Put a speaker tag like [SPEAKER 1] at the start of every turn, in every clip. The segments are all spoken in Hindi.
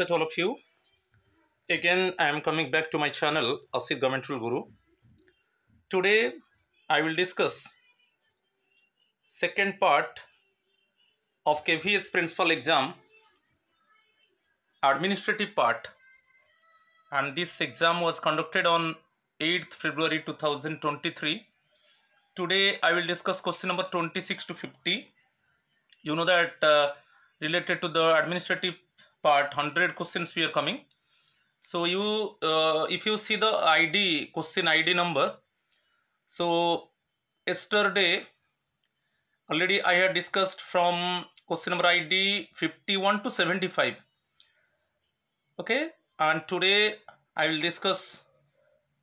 [SPEAKER 1] that all of you again I am coming back to my channel Asif Governmental Guru today I will discuss second part of KVS principal exam administrative part and this exam was conducted on 8th February 2023 today I will discuss question number 26 to 50 you know that uh, related to the administrative part 100 questions we are coming so you uh, if you see the id question id number so yesterday already i had discussed from question number id 51 to 75 okay and today i will discuss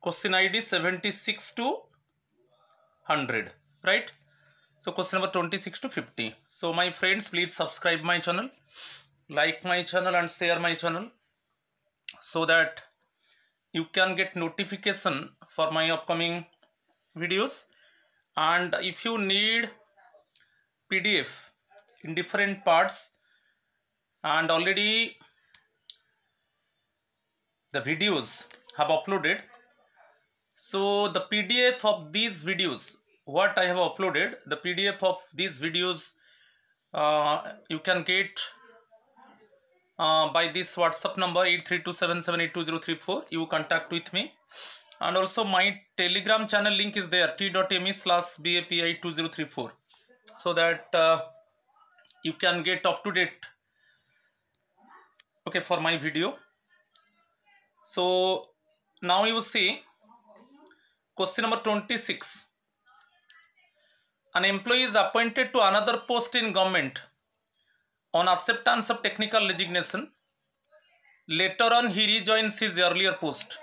[SPEAKER 1] question id 76 to 100 right so question number 26 to 50 so my friends please subscribe my channel like my channel and share my channel so that you can get notification for my upcoming videos and if you need pdf in different parts and already the videos have uploaded so the pdf of these videos what i have uploaded the pdf of these videos uh, you can get uh, by this whatsapp number 8327782034 you contact with me and also my telegram channel link is there t.me slash bapi2034 so that uh, you can get up to date okay for my video so now you see question number 26 an employee is appointed to another post in government on acceptance of technical resignation. Later on, he rejoins his earlier post.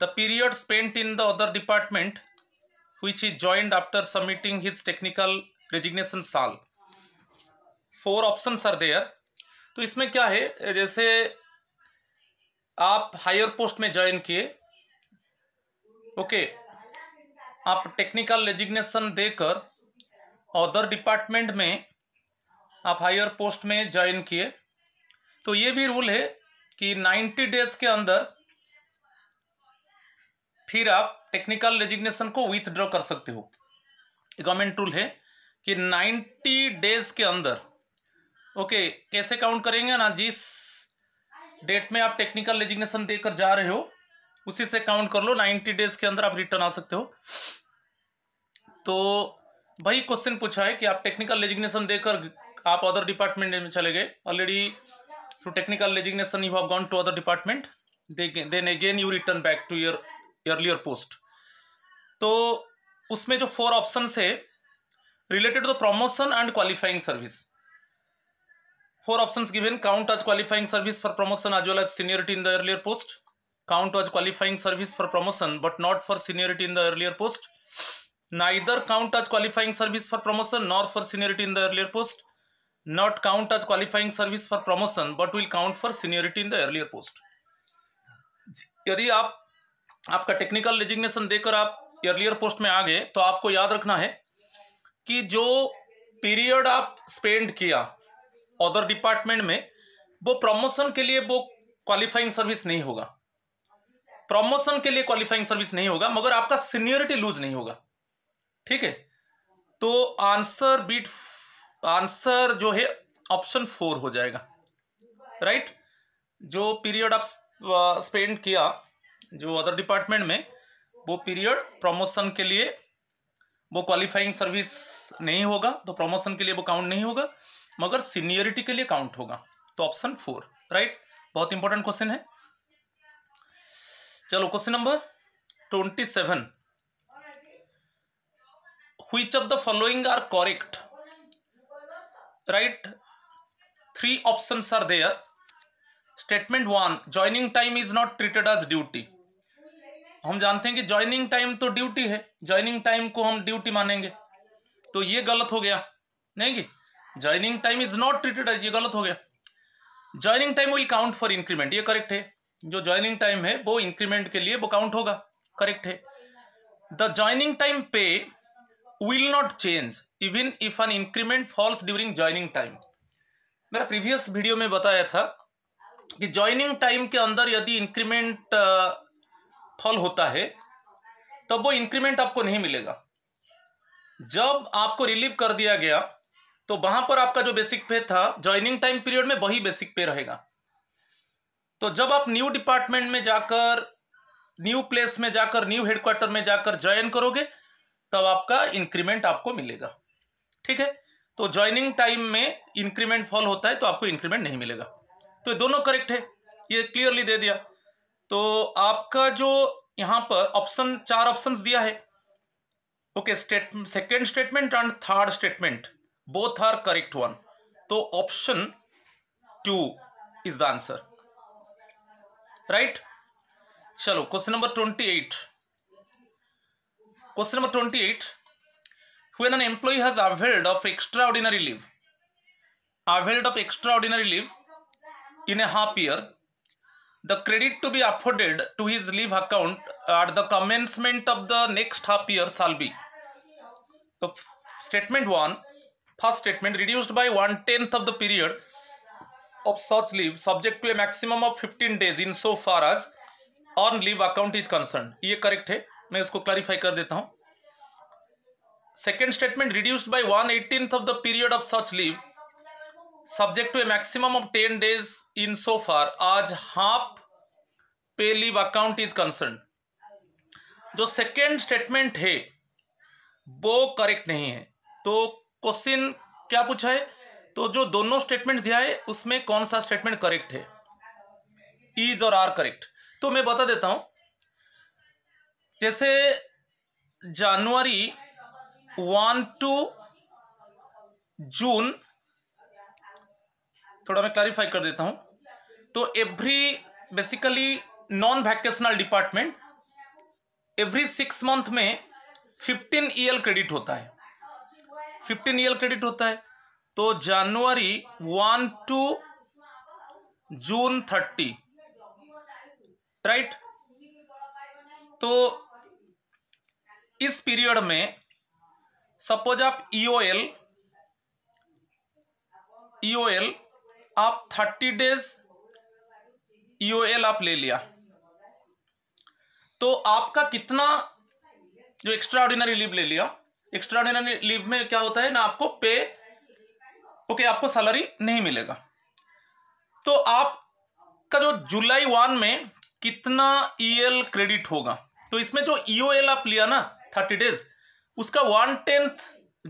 [SPEAKER 1] The period spent in the other department, which he joined after submitting his technical resignation sal four options are there तो इसमें क्या है जैसे आप हायर पोस्ट में ज्वाइन किए ओके आप टेक्निकल रेजिग्नेशन देकर अदर डिपार्टमेंट में आप हायर पोस्ट में ज्वाइन किए तो ये भी रूल है कि 90 डेज के अंदर फिर आप टेक्निकल रेजिग्नेशन को विथड्रॉ कर सकते हो गवर्नमेंट रूल है कि 90 डेज के अंदर ओके कैसे काउंट करेंगे ना जिस डेट में आप टेक्निकल रेजिग्नेशन देकर जा रहे हो उसी से काउंट कर लो 90 डेज के अंदर आप रिटर्न आ सकते हो तो भाई क्वेश्चन पूछा है कि आप टेक्निकल रेजिग्नेशन देकर आप अदर डिपार्टमेंट में चले गए already through technical resignation you have gone to other department then again you return back to your earlier post तो उसमें जो फोर ऑप्शन है related to promotion and qualifying service four option given count as qualifying service for promotion as well as seniority in the earlier post count as qualifying service for promotion but not for seniority in the earlier post neither count as qualifying service for promotion not for seniority in the earlier post not count as qualifying service for promotion but will count for seniority in the earlier post यदि आप आपका टेक्निकल रेजिग्नेशन देकर आप अर्लियर पोस्ट में आ गए तो आपको याद रखना है कि जो पीरियड आप स्पेंड किया अदर डिपार्टमेंट में वो प्रमोशन के लिए वो क्वालिफाइंग सर्विस नहीं होगा प्रमोशन के लिए क्वालिफाइंग सर्विस नहीं होगा मगर आपका सीनियरिटी लूज नहीं होगा ठीक है तो आंसर बीट आंसर जो है ऑप्शन फोर हो जाएगा राइट right? जो पीरियड आप स्पेंड किया जो अदर डिपार्टमेंट में वो पीरियड प्रमोशन के लिए वो क्वालिफाइंग सर्विस नहीं होगा तो प्रमोशन के लिए वो काउंट नहीं होगा मगर सीनियरिटी के लिए काउंट होगा तो ऑप्शन फोर राइट बहुत इंपॉर्टेंट क्वेश्चन है चलो क्वेश्चन नंबर ट्वेंटी सेवन हुई of the following are correct right three options are there statement 1 joining time is not treated as duty हम जानते हैं कि ज्वाइनिंग टाइम तो ड्यूटी है ज्वाइनिंग टाइम को हम ड्यूटी मानेंगे तो ये गलत हो गया नहीं कि joining time is not treated as ये गलत हो गया joining time will count for increment ये करेक्ट है जो ज्वाइनिंग टाइम है वो इंक्रीमेंट के लिए वो काउंट होगा करेक्ट है the joining time pay will not change even if an increment falls during joining time मेरा प्रीवियस वीडियो में बताया था कि ज्वाइनिंग टाइम के अंदर यदि इंक्रीमेंट फॉल होता है तब वो इंक्रीमेंट आपको नहीं मिलेगा जब आपको रिलीव कर दिया गया तो वहां पर आपका जो बेसिक पे था ज्वाइनिंग टाइम पीरियड में वही बेसिक पे रहेगा तो जब आप न्यू डिपार्टमेंट में जाकर न्यू प्लेस में जाकर न्यू हेडक्वार्टर में जाकर ज्वाइन करोगे तब आपका इंक्रीमेंट आपको मिलेगा ठीक है तो ज्वाइनिंग टाइम में इंक्रीमेंट फॉल होता है तो आपको इंक्रीमेंट नहीं मिलेगा तो दोनों करेक्ट है ये क्लियरली दे दिया तो आपका जो यहां पर ऑप्शन चार ऑप्शन दिया है okay state second statement and third statement both are correct one तो option two is the answer right चलो question number twenty eight question number twenty eight when an employee has availed of extraordinary leave availed of extraordinary leave in a half year the credit to be afforded to his leave account at the commencement of the next half year shall be so statement 1 first statement reduced by 1/10th of the period of such leave subject to a maximum of 15 days in so far as on leave account is concerned ye correct hai main इसको clarify kar deta hu second statement reduced by 1 18th of the period of such leave subject to a maximum of 10 days in so far as half pay leave account is concerned जो सेकेंड स्टेटमेंट है वो करेक्ट नहीं है तो क्वेश्चन क्या पूछा है तो जो दोनों स्टेटमेंट दिया है उसमें कौन सा स्टेटमेंट करेक्ट है इज और आर करेक्ट तो मैं बता देता हूं जैसे जनवरी वन टू जून थोड़ा मैं क्लैरिफाई कर देता हूं तो every basically non vacational department every six month में फिफ्टीन ईयर क्रेडिट होता है फिफ्टीन ईयर क्रेडिट होता है तो January one to June thirty right तो इस पीरियड में सपोज आप ईओएल e ईओएल e आप थर्टी डेज ईओएल आप ले लिया तो आपका कितना जो एक्स्ट्रा ऑर्डिनरी लीव ले लिया एक्स्ट्रा ऑर्डिनरी लीव में क्या होता है ना आपको पे ओके आपको सैलरी नहीं मिलेगा तो आपका जो जुलाई वन में कितना ईएल e क्रेडिट होगा तो इसमें जो ईओएल आप लिया ना थर्टी डेज उसका वन टेंथ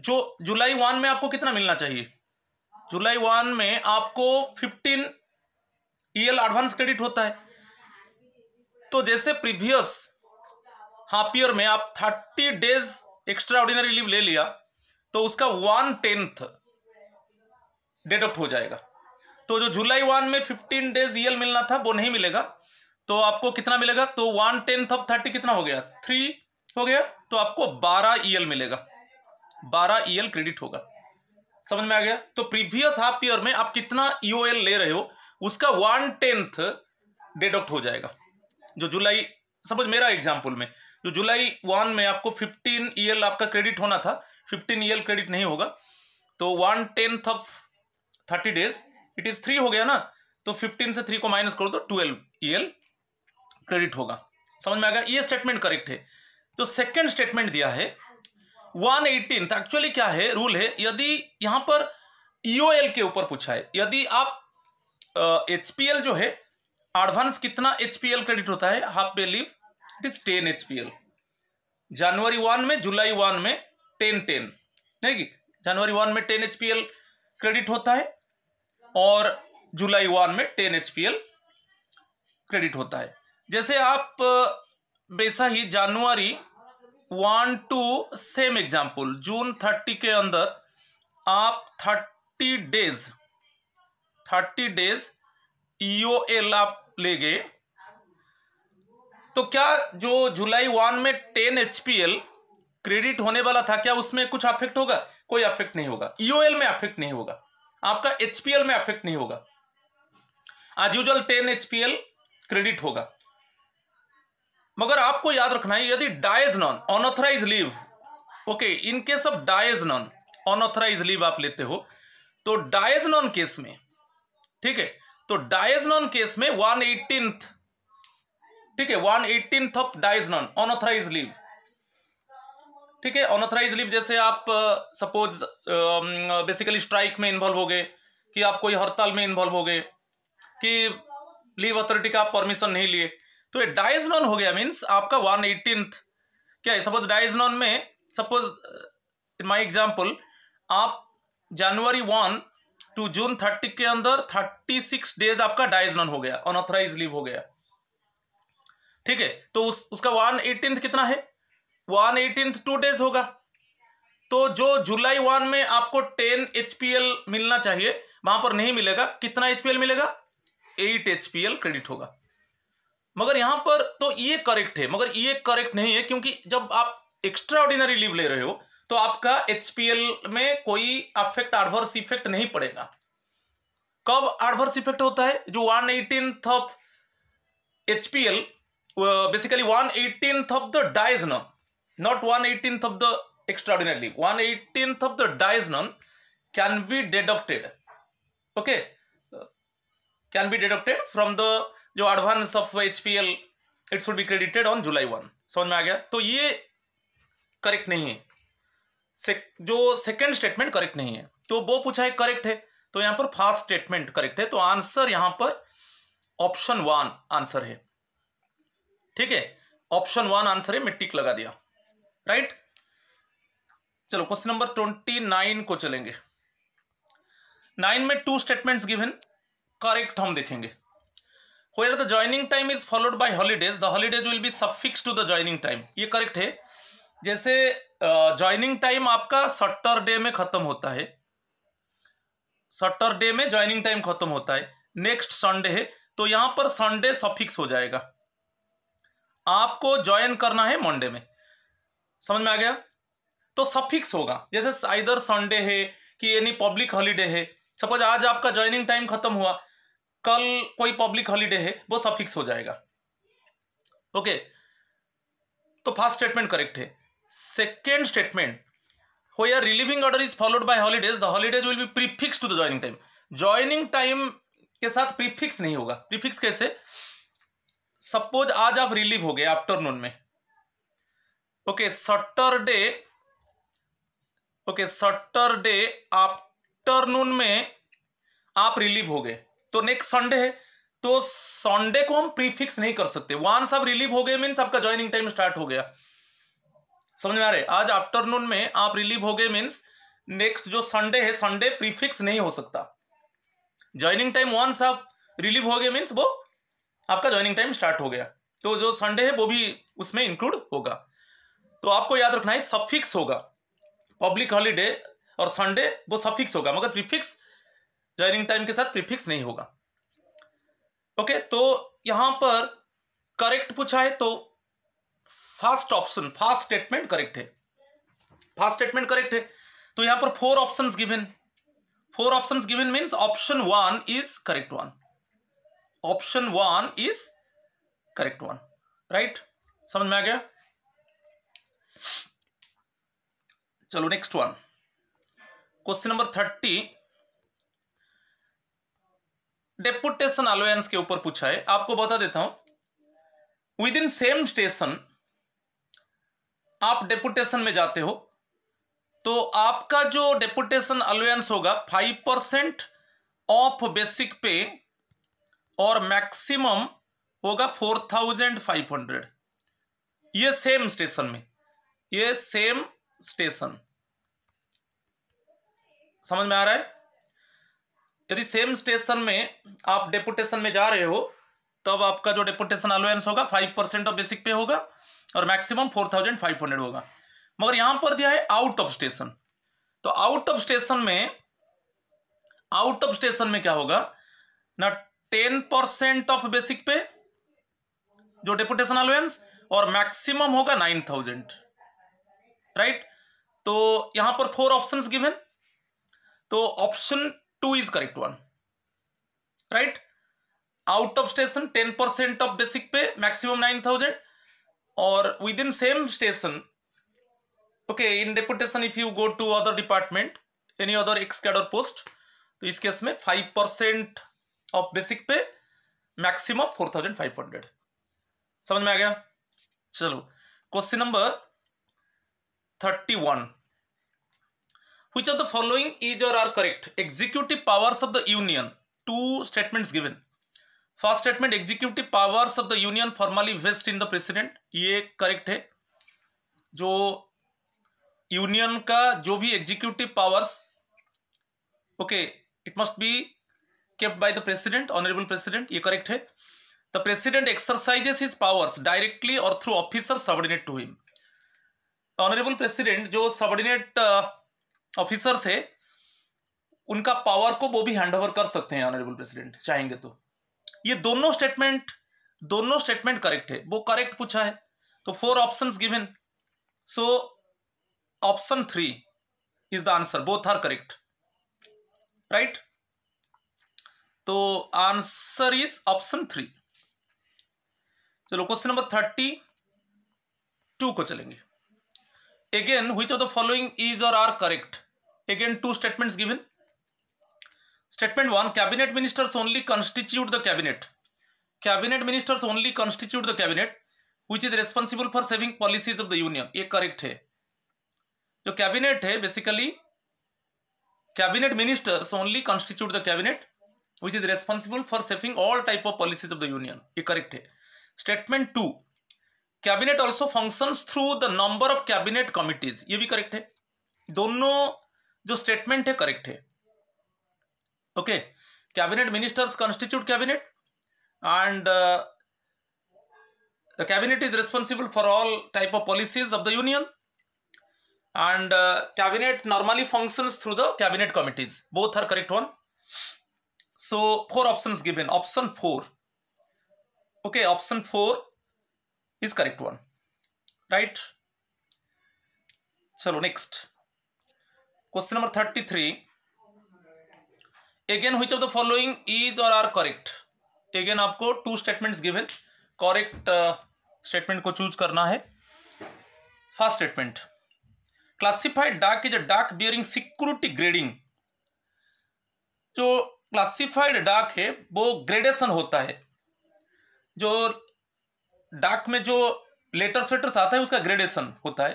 [SPEAKER 1] जो जुलाई वन में आपको कितना मिलना चाहिए जुलाई वन में आपको फिफ्टीन ईएल एडवांस क्रेडिट होता है तो जैसे प्रीवियस हाफ ईयर में आप thirty days extraordinary leave ले लिया तो उसका वन टेंथ डिडक्ट हो जाएगा तो जो जुलाई वन में फिफ्टीन डेज ईएल मिलना था वो नहीं मिलेगा तो आपको कितना मिलेगा तो वन टेंथ ऑफ थर्टी कितना हो गया थ्री हो गया तो आपको बारह ईएल e मिलेगा बारह ईएल e क्रेडिट होगा समझ में आ गया तो प्रीवियस हाफ ईयर में आप कितना ईओएल e ले रहे हो उसका वन टेंथ डिडक्ट हो जाएगा जो जुलाई समझ मेरा एग्जाम्पल में जो जुलाई वन में आपको फिफ्टीन ईएल आपका क्रेडिट होना था फिफ्टीन ईएल क्रेडिट नहीं होगा तो one tenth of thirty days it is three हो गया ना तो फिफ्टीन से थ्री को माइनस करो तो ट्वेल्व ई क्रेडिट होगा समझ में आ गया ये स्टेटमेंट करेक्ट है तो सेकंड स्टेटमेंट दिया है वन एटीन एक्चुअली क्या है रूल है यदि यहां पर ईओएल e के ऊपर पूछा है यदि आप एच uh, जो है एडवांस कितना एच क्रेडिट होता है half pay leave it is ten H January one में जुलाई वन में टेन टेन है जनवरी वन में टेन एच क्रेडिट होता है और जुलाई वन में टेन एच क्रेडिट होता है जैसे आप वैसा ही January one to same example June thirty के अंदर आप thirty days thirty days EO e L आप ले गए तो क्या जो जुलाई वन में टेन एच क्रेडिट होने वाला था क्या उसमें कुछ अफेक्ट होगा कोई अफेक्ट नहीं होगा ईओ e एल में अफेक्ट नहीं होगा आपका एच में अफेक्ट नहीं होगा आज यूजल टेन एच क्रेडिट होगा मगर आपको याद रखना है यदि dies non unauthorise leave okay in of dies non unauthorise leave आप लेते हो तो डायज नॉन केस में ठीक है तो डायज नॉन केस में वन एटीन ठीक है one eighteen of dies non unauthorise leave ठीक है ऑनऑथराइज लीव जैसे आप सपोज बेसिकली स्ट्राइक में इन्वॉल्व हो गए कि आप कोई हड़ताल में इन्वॉल्व हो गए कि लीव अथॉरिटी का आप परमिशन नहीं लिए तो ये डाइज नॉन हो गया मीन्स आपका वन एटींथ क्या है सपोज डाइज नॉन में सपोज इन माई एग्जाम्पल आप January one to June thirty के अंदर थर्टी सिक्स डेज आपका डाइज नॉन हो गया अनऑथराइज लीव हो गया ठीक है तो उस, उसका वन एटीन कितना है वन एटीन टू डेज होगा तो जो जुलाई वन में आपको टेन एच मिलना चाहिए वहां पर नहीं मिलेगा कितना एच मिलेगा एट एच क्रेडिट होगा मगर यहां पर तो ये करेक्ट है मगर ये करेक्ट नहीं है क्योंकि जब आप एक्स्ट्रा ऑर्डिनरी लीव ले रहे हो तो आपका एचपीएल में कोई अफेक्ट एडवर्स इफेक्ट नहीं पड़ेगा कब एडवर्स इफेक्ट होता है जो one eighteen of HPL basically one eighteen of the dies non not one eighteen of the extraordinary leave. One eighteenth of the diazonon can be deducted. Okay can be deducted from the जो advance of H it should be credited on July one समझ में आ गया तो ये करेक्ट नहीं है से, जो सेकेंड स्टेटमेंट करेक्ट नहीं है तो वो पूछा है करेक्ट है तो यहां पर फास्ट स्टेटमेंट करेक्ट है तो आंसर यहां पर ऑप्शन वन आंसर है ठीक है ऑप्शन वन आंसर है मिट्टी लगा दिया राइट चलो क्वेश्चन नंबर ट्वेंटी नाइन को चलेंगे नाइन में टू स्टेटमेंट्स गिवन करेक्ट हम देखेंगे where the joining time is followed by holidays the holidays will be suffixed to the joining time ये करेक्ट है जैसे ज्वाइनिंग uh, टाइम आपका सटरडे में खत्म होता है सटरडे में ज्वाइनिंग टाइम खत्म होता है नेक्स्ट संडे है तो यहां पर संडे सफिक्स हो जाएगा आपको ज्वाइन करना है मंडे में समझ में आ गया तो सफिक्स होगा जैसे आइदर संडे है कि यानी पब्लिक हॉलीडे है सपोज आज आपका ज्वाइनिंग टाइम खत्म हुआ कल कोई पब्लिक हॉलीडे है वो सब फिक्स हो जाएगा ओके तो फर्स्ट स्टेटमेंट करेक्ट है सेकेंड स्टेटमेंट हो your relieving order is followed by holidays the holidays will be prefix to the joining time joining time के साथ प्रीफिक्स नहीं होगा प्रीफिक्स कैसे सपोज आज आप रिलीव हो गए आफ्टरनून में okay Saturday okay Saturday afternoon में आप रिलीव हो गए तो नेक्स्ट संडे है तो संडे को हम प्रीफिक्स नहीं कर सकते वन सब रिलीव हो गए मीन्स आपका ज्वाइनिंग टाइम स्टार्ट हो गया समझ में आ रहे आज आफ्टरनून में आप रिलीव हो गए मीन्स नेक्स्ट जो संडे है संडे प्रीफिक्स नहीं हो सकता ज्वाइनिंग टाइम वन सब रिलीव हो गए मीन्स वो आपका ज्वाइनिंग टाइम स्टार्ट हो गया तो जो संडे है वो भी उसमें इंक्लूड होगा तो आपको याद रखना है सफिक्स होगा पब्लिक हॉलीडे और संडे वो सफिक्स होगा मगर प्रीफिक्स ज्वाइनिंग टाइम के साथ प्रीफिक्स नहीं होगा ओके तो यहां पर करेक्ट पूछा है तो first option first statement correct है फास्ट स्टेटमेंट करेक्ट है तो यहां पर four options given four options given means option one is correct one option one is correct one right समझ में आ गया चलो next one question number thirty deputation allowance के ऊपर पूछा है आपको बता देता हूं विद इन सेम स्टेशन आप डेपुटेशन में जाते हो तो आपका जो डेपुटेशन अलोयंस होगा फाइव परसेंट ऑफ बेसिक पे और मैक्सिमम होगा फोर थाउजेंड फाइव हंड्रेड ये सेम स्टेशन में ये सेम स्टेशन समझ में आ रहा है यदि सेम स्टेशन में आप डेपुटेशन में जा रहे हो तब आपका जो डेपुटेशन अलोवेंस होगा five percent of basic pay होगा और maximum four thousand five hundred होगा मगर यहां पर दिया है आउट ऑफ स्टेशन तो आउट ऑफ स्टेशन में आउट ऑफ स्टेशन में क्या होगा ना ten percent of basic pay जो डेपुटेशन अलोवेंस और मैक्सिमम होगा नाइन थाउजेंड राइट तो यहां पर फोर ऑप्शन गिवेन तो option 2 is correct one right out of station 10% of basic pay maximum 9000 or within same station okay in deputation if you go to other department any other ex cadre post तो इस केस में 5% ऑफ बेसिक पे मैक्सिमम 4500 समझ में आ गया चलो question number 31 which of the following is or are correct executive powers of the union two statements given first statement executive powers of the union formally vest in the president ये correct है जो union का जो भी executive powers okay it must be kept by the president honourable president ये correct है the president exercises his powers directly or through officers subordinate to him honourable president जो subordinate uh, ऑफिसर्स है उनका पावर को वो भी हैंड ओवर कर सकते हैं ऑनरेबल प्रेसिडेंट चाहेंगे तो ये दोनों स्टेटमेंट दोनों स्टेटमेंट करेक्ट है वो करेक्ट पूछा है तो four options given so option three is the answer both are correct right तो आंसर इज ऑप्शन थ्री चलो क्वेश्चन नंबर थर्टी टू को चलेंगे again which of the following is or are correct again two statements given statement 1 cabinet ministers only constitute the cabinet cabinet ministers only constitute the cabinet which is responsible for saving policies of the union ye correct hai jo cabinet hai basically cabinet ministers only constitute the cabinet which is responsible for saving all type of policies of the union ye correct hai statement two cabinet also function through the number of cabinet committees ये भी करेक्ट है दोनों जो स्टेटमेंट है करेक्ट है okay cabinet ministers constitute cabinet and the cabinet is responsible for all type of policies of the union and cabinet normally function through the cabinet committees both are correct one so four option given option four okay option four is correct one right चलो next question number thirty three again which of the following is or are correct again आपको two statements given correct uh, statement को choose करना है first statement classified dark is a dark bearing security grading जो classified dark है वो gradation होता है जो डाक में जो लेटर्स वेटर्स आता है उसका ग्रेडेशन होता है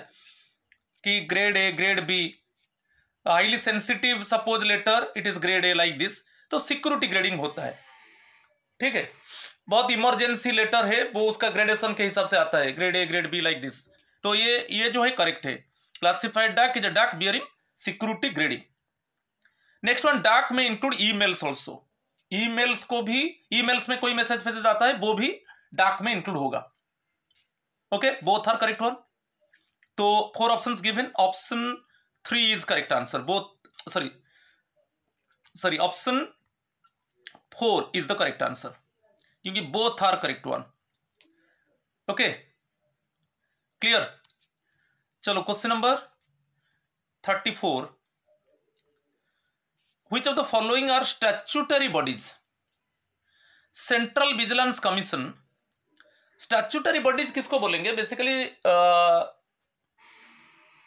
[SPEAKER 1] कि grade A grade B highly sensitive suppose letter it is grade A like this तो सिक्योरिटी ग्रेडिंग होता है ठीक है बहुत इमरजेंसी लेटर है वो उसका ग्रेडेशन के हिसाब से आता है grade A grade B like this तो ये ये जो है करेक्ट है क्लासिफाइड डाक is a dak bearing security grading next one डाक में include e also emails को भी मेल्स में कोई मैसेज मैसेज आता है वो भी डाक में इंक्लूड होगा okay both are correct one तो four option given option three is correct answer both sorry sorry option four is the correct answer क्योंकि both are correct one okay clear चलो question number thirty four which of the following are statutory bodies central vigilance commission statutory bodies किसको बोलेंगे बेसिकली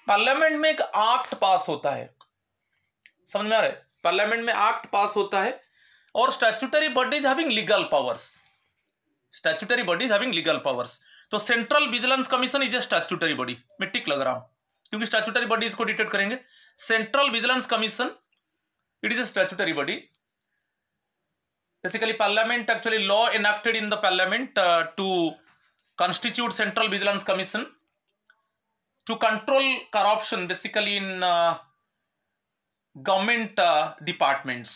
[SPEAKER 1] पार्लियामेंट में एक एक्ट पास होता है समझ में आ रहा है पार्लियामेंट में एक्ट पास होता है और statutory bodies having legal powers statutory bodies having legal powers तो central vigilance commission is a statutory body मैं टिक लग रहा हूं क्योंकि स्टैच्यूटरी बॉडीज को डिटेक्ट करेंगे central vigilance commission it is a statutory body basically parliament actually law enacted in the parliament uh, to constitute central vigilance commission to control corruption basically in uh, government uh, departments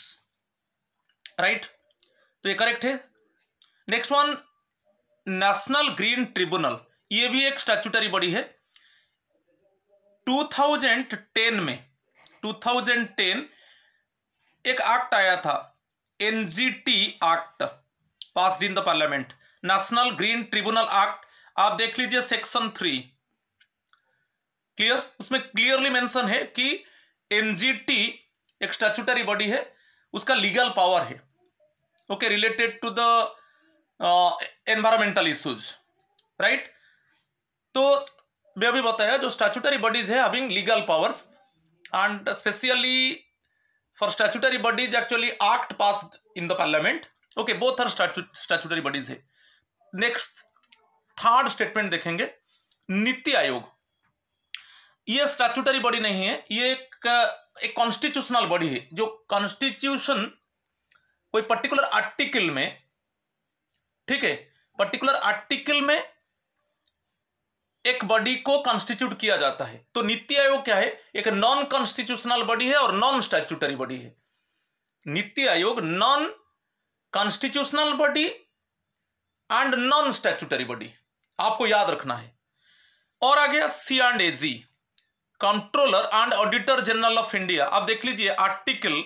[SPEAKER 1] right तो ये करेक्ट है next one national green tribunal ये भी एक स्टैचूटरी बॉडी है 2010 में 2010 एक एक्ट आया था NGT act pass in the parliament national green tribunal act आप देख लीजिए सेक्शन थ्री क्लियर उसमें क्लियरली मेंशन है कि एनजीटी एक स्टैचुटरी बॉडी है उसका लीगल पावर है okay related to the environmental issues right तो मैं अभी बताया जो स्टैचुटरी बॉडीज है having legal powers and specially for statutory bodies actually act passed in the parliament okay both are statute statutory bodies hai next third statement dekhenge niti आयोग ye statutory body nahi hai ye ek ek constitutional body hai jo constitution koi particular article mein theek hai particular article mein एक बॉडी को कॉन्स्टिट्यूट किया जाता है तो नीति आयोग क्या है एक नॉन कॉन्स्टिट्यूशनल बॉडी है और नॉन स्टैच्यूटरी बॉडी है NITI Aayog non constitutional body and non statutory body आपको याद रखना है और आ गया C and A G controller and auditor general of India आप देख लीजिए article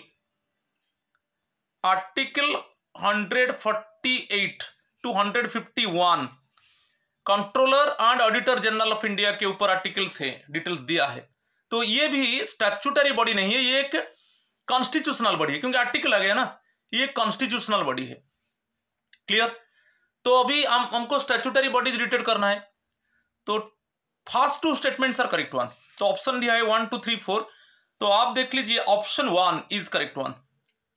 [SPEAKER 1] article hundred forty eight to hundred fifty one controller and auditor general of India के ऊपर आर्टिकल्स है डिटेल्स दिया है तो ये भी स्टैचुटरी बॉडी नहीं है ये एक कॉन्स्टिट्यूशनल बॉडी है क्योंकि आर्टिकल आ गया ना ये कॉन्स्टिट्यूशनल बॉडी है क्लियर तो अभी हम हमको स्टैचुटरी बॉडीज रिलेटेड करना है तो first two statement are correct one तो ऑप्शन दिया है वन टू थ्री फोर तो आप देख लीजिए option one is correct one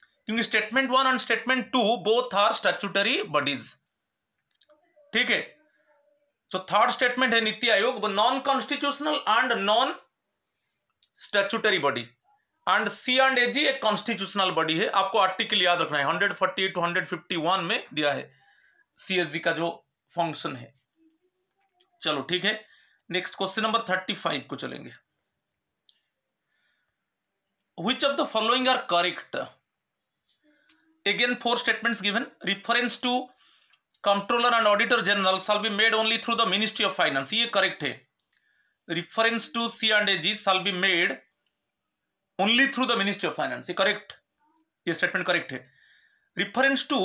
[SPEAKER 1] क्योंकि statement one and statement two both are statutory bodies ठीक है सो थर्ड स्टेटमेंट है NITI Aayog non constitutional and non statutory body and C and A G एक कॉन्स्टिट्यूशनल बॉडी है आपको आर्टिकल याद रखना है hundred forty eight hundred fifty one में दिया है सी एस जी का जो फंक्शन है चलो ठीक है next question number thirty five को चलेंगे which of the following are correct again four statement given reference to controller and auditor general shall be made only through the ministry of finance ये करेक्ट है reference to C and A G shall be made only through the ministry of finance ये करेक्ट ये स्टेटमेंट करेक्ट है reference to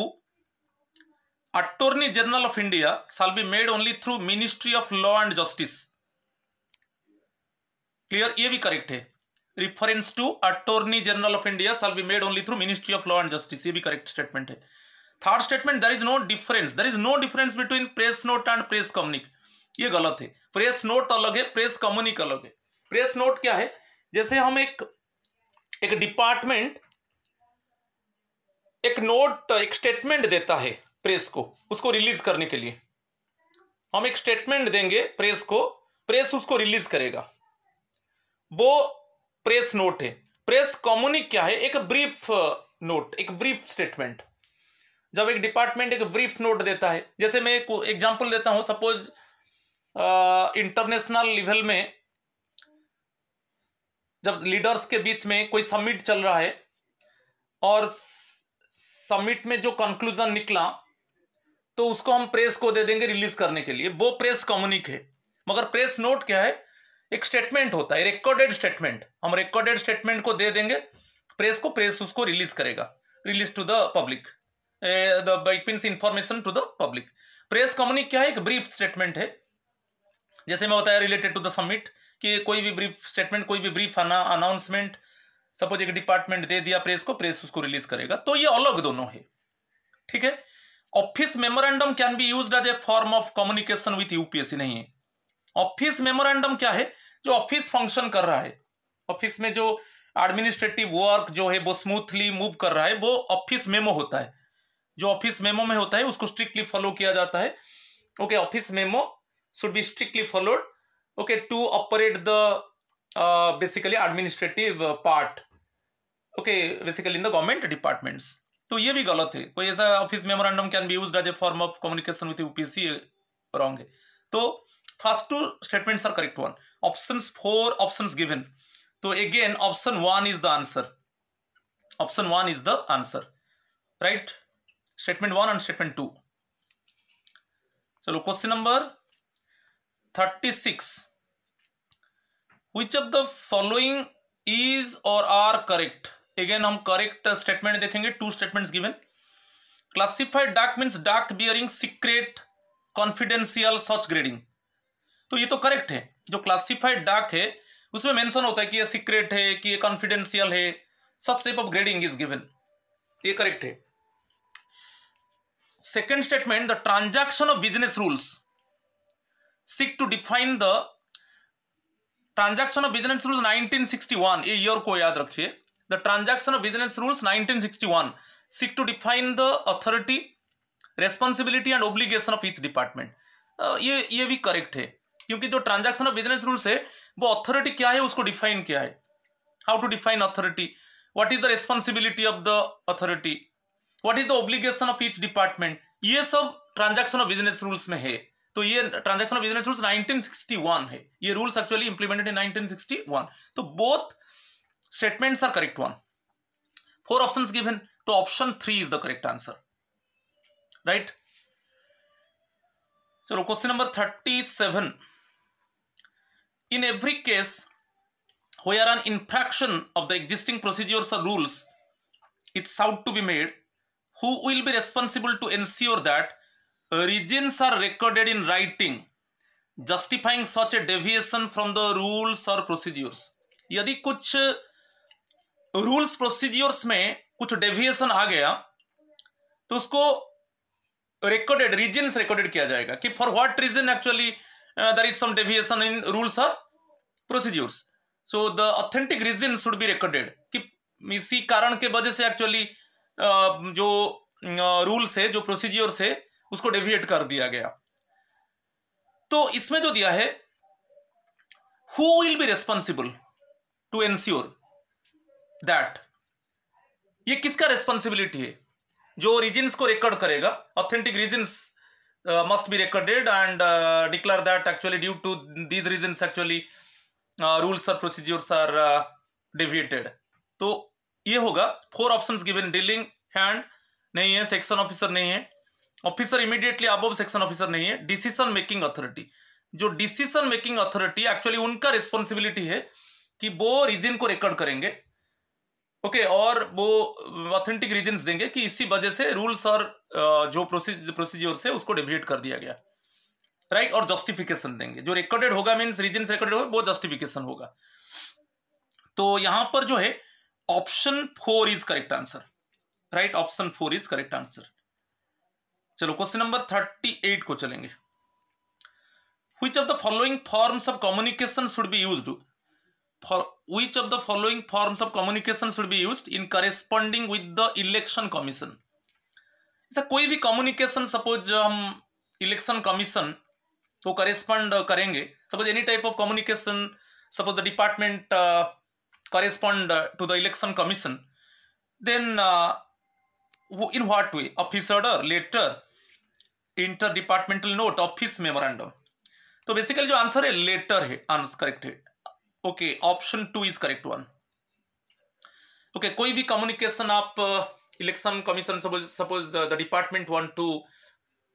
[SPEAKER 1] attorney general of India shall be made only through ministry of law and justice clear ये भी करेक्ट है reference to attorney general of India shall be made only through ministry of law and justice ये भी करेक्ट स्टेटमेंट है third statement there is no difference there is no difference between press note and press communique ये गलत है प्रेस नोट अलग है प्रेस कम्युनिक अलग है प्रेस नोट क्या है जैसे हम एक एक डिपार्टमेंट एक नोट एक स्टेटमेंट देता है प्रेस को उसको रिलीज करने के लिए हम एक स्टेटमेंट देंगे प्रेस को प्रेस उसको रिलीज करेगा वो प्रेस नोट है प्रेस कम्युनिक क्या है एक ब्रीफ नोट uh, एक ब्रीफ स्टेटमेंट जब एक डिपार्टमेंट एक ब्रीफ नोट देता है जैसे मैं एक एग्जाम्पल देता हूं सपोज इंटरनेशनल लेवल में जब लीडर्स के बीच में कोई समिट चल रहा है और समिट में जो कंक्लूजन निकला तो उसको हम प्रेस को दे देंगे रिलीज करने के लिए वो प्रेस कम्युनिक है मगर प्रेस नोट क्या है एक स्टेटमेंट होता है रिकॉर्डेड स्टेटमेंट हम रिकॉर्डेड स्टेटमेंट को दे देंगे प्रेस को प्रेस उसको रिलीज करेगा release to the public the information to the public press communique क्या है एक ब्रीफ स्टेटमेंट है जैसे मैं बताया रिलेटेड टू द समिट कि कोई भी ब्रीफ स्टेटमेंट कोई भी ब्रीफ अनाउंसमेंट सपोज एक डिपार्टमेंट दे दिया प्रेस को प्रेस उसको रिलीज करेगा तो ये अलग दोनों है ठीक है office memorandum can be use as a form of communication with UPSC नहीं है ऑफिस मेमोरेंडम क्या है जो ऑफिस फंक्शन कर रहा है ऑफिस में जो एडमिनिस्ट्रेटिव वर्क जो है वो स्मूथली मूव कर रहा है वो ऑफिस मेमो होता है जो ऑफिस मेमो में होता है उसको स्ट्रिक्टली फॉलो किया जाता है okay office memo should be strictly followed okay to operate the basically administrative part okay basically in the government departments तो ये भी गलत है कोई ऐसा office memorandum can be use as a form of communication with UPC wrong है तो first two statement are correct one option four option given तो again option one is the answer option one is the answer right statement 1 and statement 2 चलो question number 36 which of the following is or are correct again हम correct statement देखेंगे two statements given classified dark means dark bearing secret confidential search grading तो ये तो correct है जो classified dark है उसमें मेंशन होता है कि ये सीक्रेट है कि ये कॉन्फिडेंशियल है such type of grading is given ये करेक्ट है second statement the transaction of business rules seek to define the transaction of business rules 1961 ये ईयर को याद रखिए the transaction of business rules 1961 seek to define the authority responsibility and obligation of each department ये ये भी करेक्ट है क्योंकि जो ट्रांजैक्शन ऑफ बिजनेस रूल्स है वो अथॉरिटी क्या है उसको डिफाइन किया है how to define authority what is the responsibility of the authority what is the obligation of each department ये सब ट्रांजैक्शन ऑफ बिजनेस रूल्स में है तो ये ट्रांजैक्शन ऑफ बिजनेस रूल्स 1961 है ये रूल्स एक्चुअली इंप्लीमेंटेड इन 1961 तो both statements are correct one four options given तो option three is the correct answer right चलो question number thirty seven every case case are an infraction of the existing procedures और rules its sought to be made who will be responsible to ensure that origins are recorded in writing justifying such a deviation from the rules or procedures यदि कुछ रूल्स uh, प्रोसीजियर्स में कुछ डेविएशन आ गया तो उसको रिकॉर्डेड रीजन रिकॉर्डेड किया जाएगा कि for what reason actually there is some deviation in rules और procedures so the authentic reason should be recorded कि इसी कारण के वजह से एक्चुअली जो रूल से जो प्रोसीजियर से उसको डेविएट कर दिया गया तो इसमें जो दिया है who will be responsible to ensure that ये किसका रेस्पॉन्सिबिलिटी है जो रीजन्स को रिकॉर्ड करेगा authentic reasons must be recorded and declare that actually due to these reasons actually rules और प्रोसीजियर्स आर डेविएटेड तो ये होगा four option given dealing hand नहीं है सेक्शन ऑफिसर नहीं है ऑफिसर इमीडिएटली अब सेक्शन ऑफिसर नहीं है डिसीजन मेकिंग अथॉरिटी जो डिसीजन मेकिंग अथॉरिटी एक्चुअली उनका रिस्पॉन्सिबिलिटी है कि वो रीजन को रिकॉर्ड करेंगे ओके okay, और वो ऑथेंटिक रीजन देंगे कि इसी वजह से रूल्स और uh, जो प्रोसीजर से उसको डिब्रिएट कर दिया गया राइट right? और जस्टिफिकेशन देंगे जो रिकॉर्डेड होगा मीन रीजन रिकॉर्डेड होगा वो जस्टिफिकेशन होगा तो यहां पर जो है option four is correct answer right option four is correct answer चलो क्वेश्चन नंबर थर्टी एट को चलेंगे which of the following forms of communication should be use for which of the following forms of communication should be use in corresponding with the election commission ऐसा कोई भी कम्युनिकेशन सपोज हम इलेक्शन कमीशन को करेस्पॉन्ड करेंगे suppose any type of communication suppose the department correspond uh, to the election commission, then uh, in what way? Office order, letter, interdepartmental note office memorandum तो बेसिकली जो आंसर है लेटर है आंसर करेक्ट है okay option two is correct one okay कोई भी कम्युनिकेशन आप election commission suppose the department want to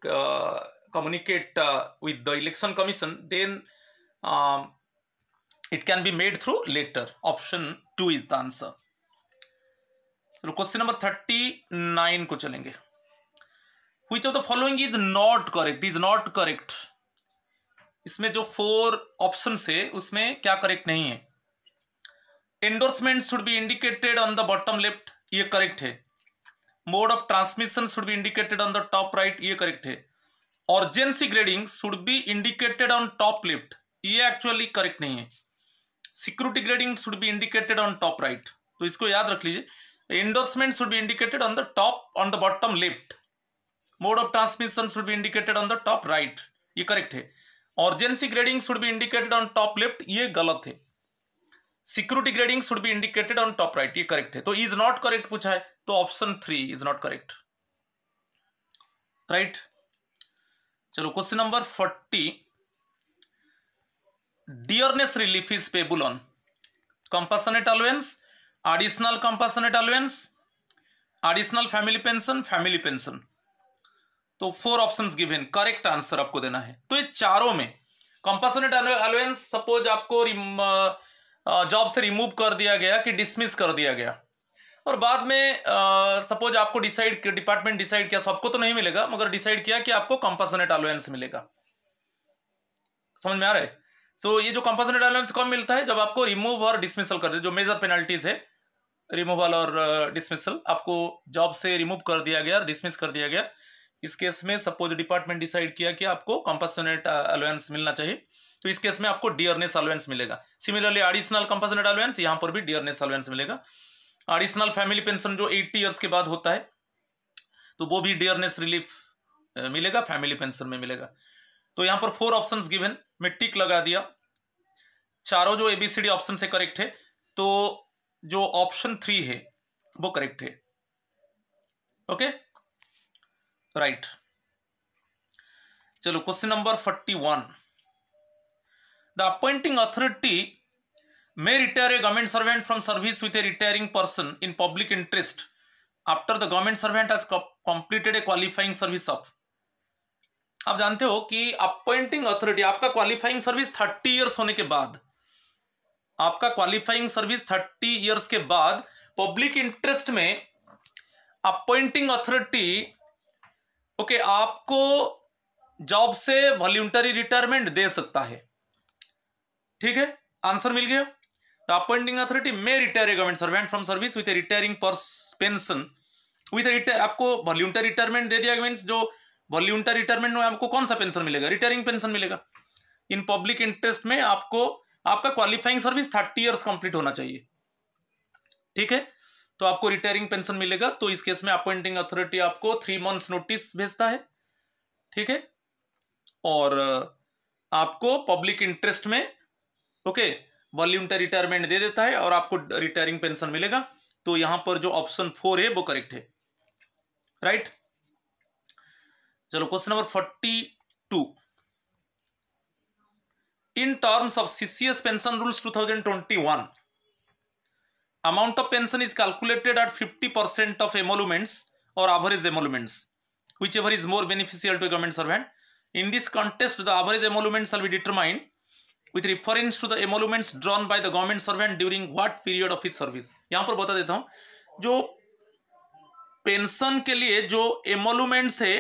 [SPEAKER 1] communicate with the election commission then it can be made through letter option two is the answer चलो क्वेश्चन नंबर थर्टी नाइन को चलेंगे which of the following is not correct is not correct इसमें जो फोर ऑप्शन है उसमें क्या करेक्ट नहीं है endorsement should be indicated on the bottom left ये करेक्ट है mode of transmission should be indicated on the top right ये करेक्ट है और grading should be indicated on top left ये एक्चुअली करेक्ट नहीं है security grading should be indicated on top right तो इसको याद रख लीजिए endorsement should be indicated on the top on the bottom left mode of transmission should be indicated on the top right ये करेक्ट है urgency grading should be indicated on top left ये गलत है security grading should be indicated on top right ये करेक्ट है तो इज नॉट करेक्ट पूछा है तो option three is not correct right चलो question number forty dearness relief is payable on compassionate allowance additional compassionate allowance additional family pension family pension तो four options given correct answer आपको देना है तो ये चारों में कंपासनेट अलवेंस सपोज आपको जॉब से रिमूव कर दिया गया कि डिसमिस कर दिया गया और बाद में सपोज आपको डिसाइड डिपार्टमेंट डिसाइड किया सबको तो नहीं मिलेगा मगर डिसाइड किया कि आपको कंपासनेट अलवेंस मिलेगा समझ में आ रहा है सो ये जो कंपल्सरी अलाउंस कब मिलता है जब आपको रिमूव और डिसमिसल कर दे जो मेजर पेनल्टीज है रिमूवल और डिसमिसल uh, आपको जॉब से रिमूव कर दिया गया डिसमिस कर दिया गया इस केस में सपोज डिपार्टमेंट डिसाइड किया कि आपको कंपल्सनेट अलोवेंस uh, मिलना चाहिए तो इस केस में आपको डियरनेस अलोवेंस मिलेगा सिमिलरली एडिशनल कंपल्सनेट अलोवेंस यहाँ पर भी डियरनेस अलोवेंस मिलेगा एडिशनल फैमिली पेंशन जो 80 ईयर्स के बाद होता है तो वो भी डियरनेस रिलीफ uh, मिलेगा फैमिली पेंशन में मिलेगा तो यहां पर फोर ऑप्शन गिवेन में टिक लगा दिया चारों जो एबीसीडी ऑप्शन से करेक्ट है तो जो ऑप्शन थ्री है वो करेक्ट है ओके राइट चलो question number forty one the appointing authority may retire a government servant from service with a retiring person in public interest after the government servant has completed a qualifying service of आप जानते हो कि अपॉइंटिंग अथॉरिटी आपका क्वालिफाइंग सर्विस थर्टी ईयर्स होने के बाद आपका क्वालिफाइंग सर्विस थर्टी ईयर्स के बाद पब्लिक इंटरेस्ट में अपॉइंटिंग अथॉरिटी ओके आपको जॉब से वॉल्यूंटरी रिटायरमेंट दे सकता है ठीक है आंसर मिल गया तो अपॉइंटिंग अथॉरिटी में retire government servant from service with retiring पर्स पेंशन विथ रिटायर आपको वॉल्यूंटरी रिटायरमेंट दे दिया मीन्स जो वॉल्यूंटर रिटायरमेंट में आपको कौन सा पेंशन मिलेगा रिटायरिंग पेंशन मिलेगा इन पब्लिक इंटरेस्ट में आपको आपका qualifying service thirty years complete होना चाहिए ठीक है तो आपको रिटायरिंग पेंशन मिलेगा तो इस केस में अपॉइंटिंग अथॉरिटी आपको थ्री मंथ्स नोटिस भेजता है ठीक है और आपको पब्लिक इंटरेस्ट में ओके वॉल्यूंटर रिटायरमेंट दे देता है और आपको रिटायरिंग पेंशन मिलेगा तो यहां पर जो ऑप्शन फोर है वो करेक्ट है राइट right? चलो question number forty two in terms of CCS pension rules 2021 amount of pension is calculated at 50 percent of emoluments और average emoluments whichever is more beneficial to government servant in this context the average emoluments will be determined with reference to the emoluments drawn by the government servant during what period of his service यहां पर बता देता हूं जो पेंशन के लिए जो एमोलूमेंट्स है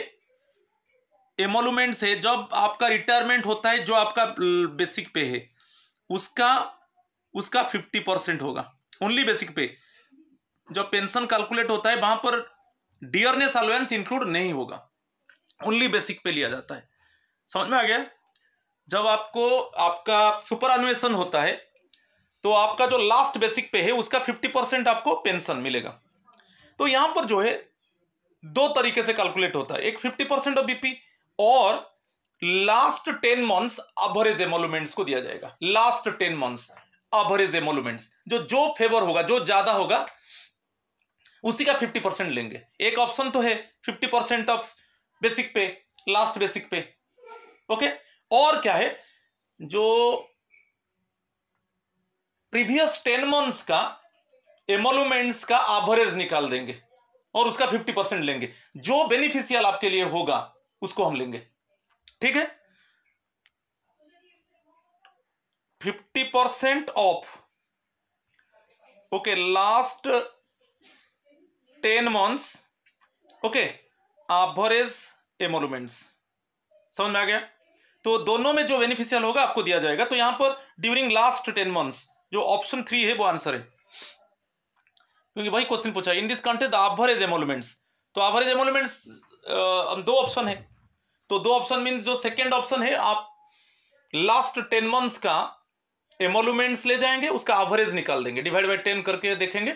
[SPEAKER 1] एमोलूमेंट्स है जब आपका रिटायरमेंट होता है जो आपका बेसिक पे है उसका उसका फिफ्टी परसेंट होगा ओनली बेसिक पे जब पेंशन कैलकुलेट होता है वहां पर डियरनेस अलोवेंस इंक्लूड नहीं होगा ओनली बेसिक पे लिया जाता है समझ में आ गया जब आपको आपका सुपर अनुवेशन होता है तो आपका जो लास्ट बेसिक पे है उसका फिफ्टी परसेंट आपको पेंशन मिलेगा तो यहां पर जो है दो तरीके से कैलकुलेट होता है एक फिफ्टी परसेंट ऑफ बीपी और last ten months average emoluments को दिया जाएगा last ten months average emoluments जो जो फेवर होगा जो ज्यादा होगा उसी का फिफ्टी परसेंट लेंगे एक ऑप्शन तो है fifty percent of basic pay last basic pay okay और क्या है जो प्रीवियस टेन मंथ्स का एमोलूमेंट्स का एवरेज निकाल देंगे और उसका फिफ्टी परसेंट लेंगे जो बेनिफिशियल आपके लिए होगा उसको हम लेंगे ठीक है fifty percent of okay last ten months okay average emoluments समझ में आ गया तो दोनों में जो बेनिफिशियल होगा आपको दिया जाएगा तो यहां पर ड्यूरिंग लास्ट टेन मंथ्स जो ऑप्शन थ्री है वो आंसर है क्योंकि वही क्वेश्चन पूछा in this country the average emoluments तो एवरेज एमोलूमेंट्स दो ऑप्शन है तो दो ऑप्शन मीन जो सेकेंड ऑप्शन है आप लास्ट टेन मंथ्स का एमोलूमेंट्स ले जाएंगे उसका एवरेज निकाल देंगे डिवाइड बाई टेन करके देखेंगे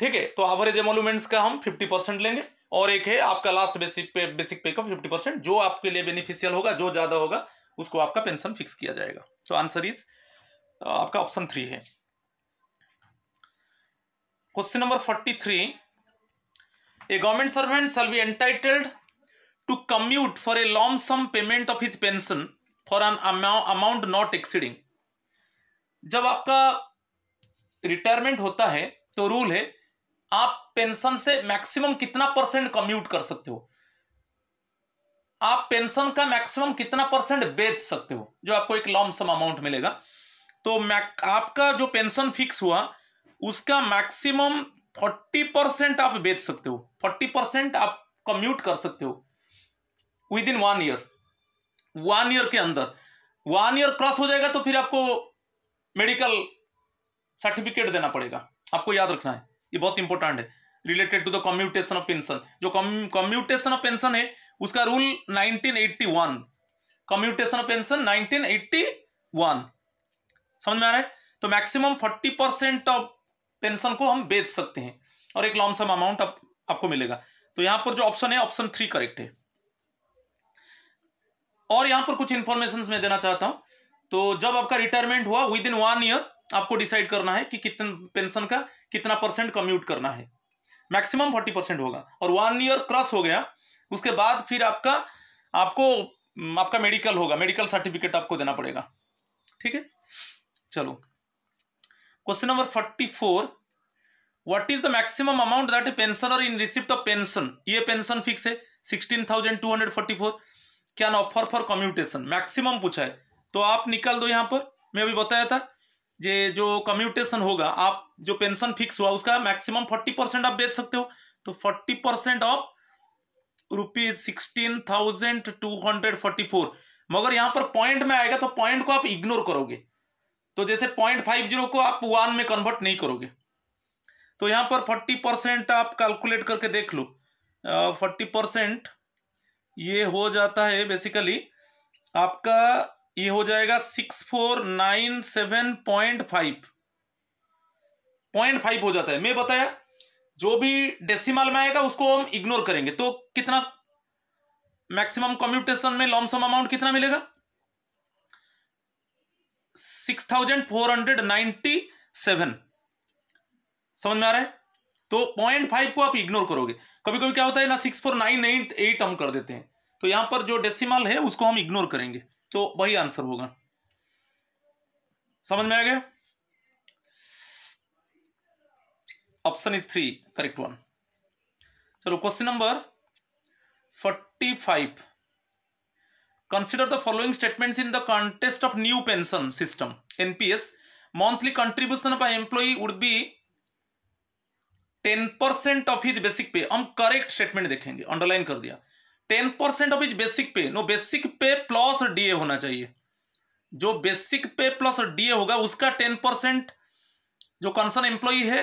[SPEAKER 1] ठीक है तो एवरेज एमोलूमेंट्स का हम फिफ्टी परसेंट लेंगे और एक है आपका लास्ट बेसिक पे बेसिक पे का फिफ्टी परसेंट जो आपके लिए बेनिफिशियल होगा जो ज्यादा होगा उसको आपका पेंशन फिक्स किया जाएगा सो आंसर इज आपका ऑप्शन थ्री है question number forty three a government servant shall be entitled to commute for a lump sum payment of his pension for an amount not exceeding जब आपका रिटायरमेंट होता है तो रूल है आप पेंशन से मैक्सिमम कितना परसेंट कम्यूट कर सकते हो आप पेंशन का मैक्सिमम कितना परसेंट बेच सकते हो जो आपको एक लॉन्ग सम अमाउंट मिलेगा तो आपका जो पेंशन फिक्स हुआ उसका मैक्सिमम फोर्टी परसेंट आप बेच सकते हो फोर्टी परसेंट आप कम्यूट कर सकते हो within one year one year के अंदर वन ईयर क्रॉस हो जाएगा तो फिर आपको मेडिकल सर्टिफिकेट देना पड़ेगा आपको याद रखना है ये बहुत इंपॉर्टेंट है related to the commutation of pension जो कम्यूटेशन ऑफ पेंशन है उसका रूल 1981 कम्यूटेशन ऑफ पेंशन 1981 समझ में आ रहा है तो मैक्सिमम 40 परसेंट ऑफ पेंशन को हम बेच सकते हैं और एक लॉन्ग सम अमाउंट आपको मिलेगा तो यहां पर जो ऑप्शन है ऑप्शन थ्री करेक्ट है और यहां पर कुछ इंफॉर्मेशन मैं देना चाहता हूं तो जब आपका रिटायरमेंट हुआ विद इन वन ईयर आपको डिसाइड करना है कि कितना पेंशन का कितना परसेंट कम्यूट करना है मैक्सिमम फोर्टी परसेंट होगा और वन ईयर क्रॉस हो गया उसके बाद फिर आपका आपको आपका मेडिकल होगा मेडिकल सर्टिफिकेट आपको देना पड़ेगा ठीक है चलो question number forty four what is the maximum amount that और इन रिसिप्ट ऑफ पेंशन ये पेंशन फिक्स है sixteen thousand two hundred forty four can offer for commutation maximum पूछा है तो आप निकाल दो यहाँ पर मैं अभी बताया था जे जो कम्यूटेशन होगा आप जो पेंशन फिक्स हुआ उसका मैक्सिमम फोर्टी परसेंट आप बेच सकते हो तो forty percent of rupees sixteen thousand two hundred forty four मगर यहाँ पर पॉइंट में आएगा तो पॉइंट को आप इग्नोर करोगे तो जैसे पॉइंट फाइव जीरो को आप वन में कन्वर्ट नहीं करोगे तो यहाँ पर फोर्टी परसेंट आप कैलकुलेट करके देख लो फोर्टी परसेंट ये हो जाता है बेसिकली आपका ये हो जाएगा six four nine seven point five point five हो जाता है मैं बताया जो भी डेसिमल में आएगा उसको हम इग्नोर करेंगे तो कितना मैक्सिमम कम्यूटेशन में लॉमसम अमाउंट कितना मिलेगा six thousand four hundred ninety seven समझ में आ रहा है तो पॉइंट फाइव को आप इग्नोर करोगे कभी कभी क्या होता है ना six four nine eight eight हम कर देते हैं तो यहां पर जो डेसिमल है उसको हम इग्नोर करेंगे तो वही आंसर होगा समझ में आ गया option is three correct one चलो question number forty five consider the following statement in the context of new pension system NPS monthly contribution of employee would be ten percent of his basic pay हम करेक्ट स्टेटमेंट देखेंगे अंडरलाइन कर दिया ten percent of his basic pay no basic pay plus DA होना चाहिए जो बेसिक पे प्लस डीए होगा उसका टेन परसेंट जो कंसर्न एम्प्लॉय है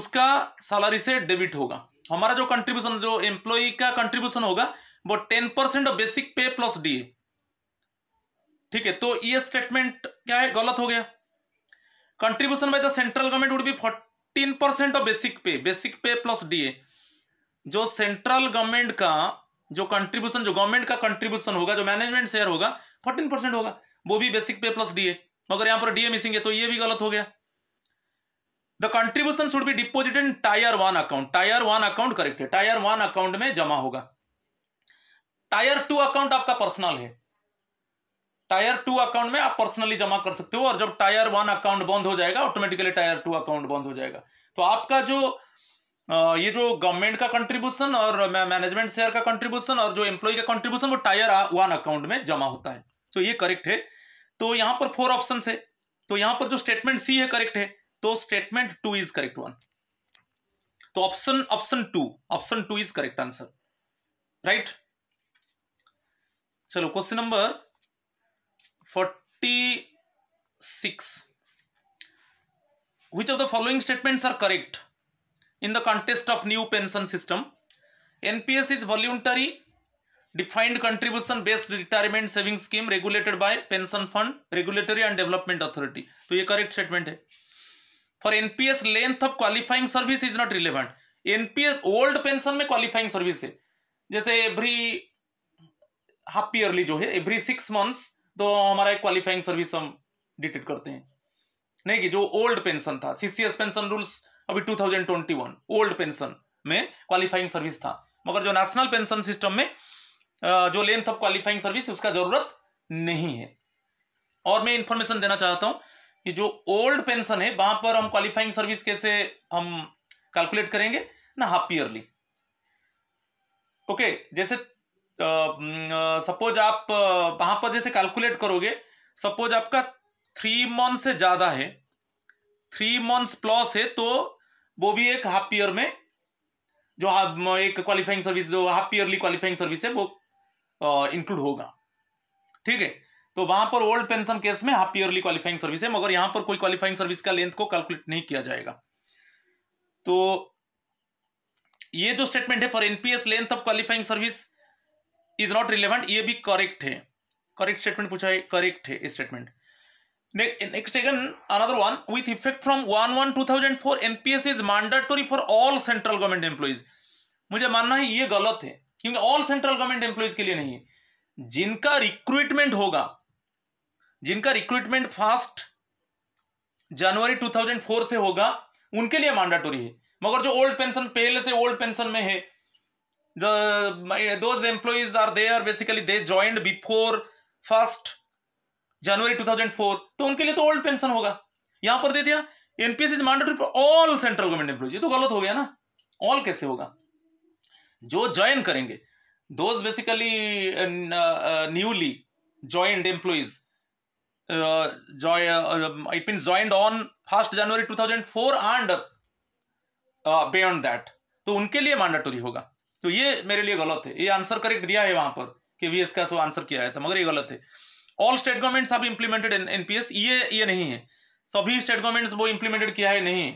[SPEAKER 1] उसका सैलरी से डेबिट होगा हमारा जो कंट्रीब्यूशन जो एम्प्लॉय का कंट्रीब्यूशन होगा वो ten percent of basic pay plus DA ठीक है तो ये स्टेटमेंट क्या है गलत हो गया contribution by the central government would be fourteen percent of basic pay basic pay plus DA जो सेंट्रल गवर्नमेंट का जो कंट्रीब्यूशन जो गवर्नमेंट का कंट्रीब्यूशन होगा जो मैनेजमेंट शेयर होगा फोर्टीन परसेंट होगा वो भी बेसिक पे प्लस डीए मगर यहां पर डीए मिसिंग है तो ये भी गलत हो गया the contribution should be deposit in tier one account tier one account correct है टायर वन अकाउंट में जमा होगा टायर टू अकाउंट आपका पर्सनल है टायर टू अकाउंट में आप पर्सनली जमा कर सकते हो और जब टायर वन अकाउंट बंद हो जाएगा ऑटोमेटिकली टायर टू अकाउंट बंद हो जाएगा तो आपका जो ये जो गवर्नमेंट का कंट्रीब्यूशन और मैनेजमेंट शेयर का कंट्रीब्यूशन और जो एम्प्लॉय का कंट्रीब्यूशन वो टायर वन अकाउंट में जमा होता है तो ये करेक्ट है तो यहाँ पर फोर ऑप्शन है तो यहाँ पर जो स्टेटमेंट सी है करेक्ट है तो statement two is correct one तो option option two option two is correct answer right चलो question number forty six which of the following statement are correct in the context of new pension system nps is voluntary defined contribution based retirement saving scheme regulated by pension fund regulatory and development authority to ye correct statement hai for nps length of qualifying service is not relevant nps old pension mein qualifying service hai jaise every half yearly jo hai every 6 months to hamara ek qualifying service hum detect karte hain नहीं कि जो ओल्ड पेंशन था सीसीएस पेंशन रूल्स अभी 2021 ओल्ड पेंशन में क्वालिफाइंग सर्विस था मगर जो नेशनल पेंशन सिस्टम में जो लेंथ ऑफ क्वालिफाइंग सर्विस उसका जरूरत नहीं है और मैं इंफॉर्मेशन देना चाहता हूं कि जो ओल्ड पेंशन है वहां पर हम क्वालिफाइंग सर्विस कैसे हम कैलकुलेट करेंगे ना हाफ ईयरली ओके जैसे सपोज आप वहां पर जैसे कैलकुलेट करोगे सपोज आपका थ्री मंथ से ज्यादा है थ्री मंथ्स प्लस है तो वो भी एक हाफ ईयर में जो एक क्वालिफाइंग सर्विस जो हाफ ईयरली क्वालिफाइंग सर्विस है वो इंक्लूड होगा ठीक है तो वहां पर ओल्ड पेंशन केस में हाफ ईयरली क्वालिफाइंग सर्विस है मगर यहां पर कोई क्वालिफाइंग सर्विस का लेंथ को कैलकुलेट नहीं किया जाएगा तो ये जो स्टेटमेंट है for NPS length of qualifying service is not relevant ये भी करेक्ट है करेक्ट स्टेटमेंट पूछा है करेक्ट है statement Next again another one with effect from 1 2004 NPS is mandatory for all central government employees मुझे मानना है ये गलत है क्योंकि ऑल सेंट्रल गवर्नमेंट एम्प्लॉयज के लिए नहीं है जिनका रिक्रूटमेंट होगा जिनका रिक्रूटमेंट फास्ट जनवरी 2004 से होगा उनके लिए मैंडेटरी है मगर जो ओल्ड पेंशन पहले से ओल्ड पेंशन में है those employees are there basically they joined before first January 2004 तो उनके लिए तो ओल्ड पेंशन होगा यहां पर दे दिया NPS is mandatory for all central government employees ये तो गलत हो गया ना ऑल कैसे होगा जो ज्वाइन करेंगे those basically newly joined employees it mean joined on first January four and beyond that तो उनके लिए मैंडेटरी होगा तो ये मेरे लिए गलत है ये आंसर करेक्ट दिया है वहां पर कि वी एस का आंसर तो किया है तो मगर ये गलत है all state governments have implemented NPS ये ये नहीं है सभी स्टेट गवर्नमेंट्स वो इंप्लीमेंटेड किया है नहीं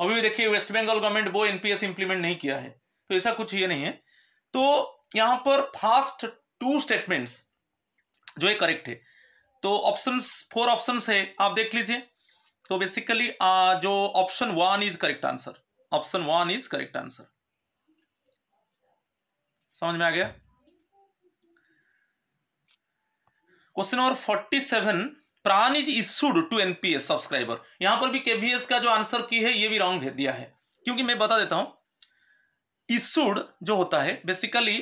[SPEAKER 1] अभी भी देखिए वेस्ट बंगाल गवर्नमेंट वो एनपीएस इंप्लीमेंट नहीं किया है तो ऐसा कुछ ये नहीं है तो यहाँ पर फास्ट टू स्टेटमेंट्स जो है करेक्ट है तो ऑप्शन फोर ऑप्शन है आप देख लीजिए तो बेसिकली जो option one is correct answer option one is correct answer समझ में आ गया question number forty seven PRAN is issued to NPS subscriber यहां पर भी केवीएस का जो आंसर की है ये भी रॉन्ग दिया है क्योंकि मैं बता देता हूं इशूड जो होता है basically